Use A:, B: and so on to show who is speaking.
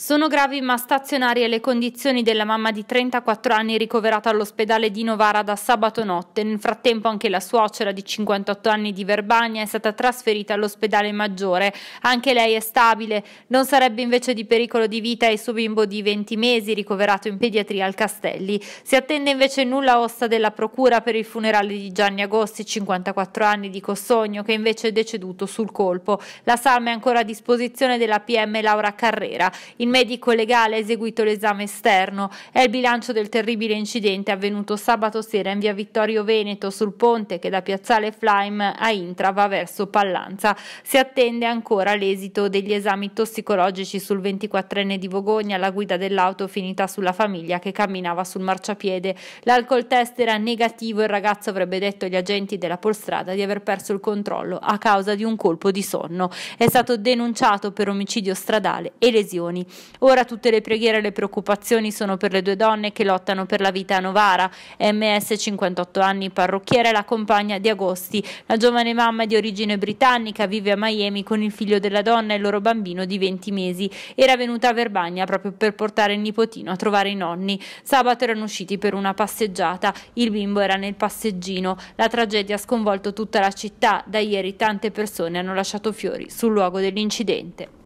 A: Sono gravi ma stazionarie le condizioni della mamma di 34 anni ricoverata all'ospedale di Novara da sabato notte. Nel frattempo anche la suocera di 58 anni di Verbania è stata trasferita all'ospedale maggiore. Anche lei è stabile, non sarebbe invece di pericolo di vita il suo bimbo di 20 mesi ricoverato in pediatria al Castelli. Si attende invece nulla osta della procura per il funerale di Gianni Agosti, 54 anni di Cossogno, che invece è deceduto sul colpo. La salma è ancora a disposizione della PM Laura Carrera. In medico legale ha eseguito l'esame esterno. È il bilancio del terribile incidente avvenuto sabato sera in via Vittorio Veneto sul ponte che da piazzale Flaim a Intra va verso Pallanza. Si attende ancora l'esito degli esami tossicologici sul 24enne di Vogogna alla guida dell'auto finita sulla famiglia che camminava sul marciapiede. L'alcol test era negativo e il ragazzo avrebbe detto agli agenti della polstrada di aver perso il controllo a causa di un colpo di sonno. È stato denunciato per omicidio stradale e lesioni Ora tutte le preghiere e le preoccupazioni sono per le due donne che lottano per la vita a Novara. MS, 58 anni, parrucchiera, la compagna di Agosti. La giovane mamma è di origine britannica vive a Miami con il figlio della donna e il loro bambino di 20 mesi. Era venuta a Verbagna proprio per portare il nipotino a trovare i nonni. Sabato erano usciti per una passeggiata. Il bimbo era nel passeggino. La tragedia ha sconvolto tutta la città. Da ieri tante persone hanno lasciato fiori sul luogo dell'incidente.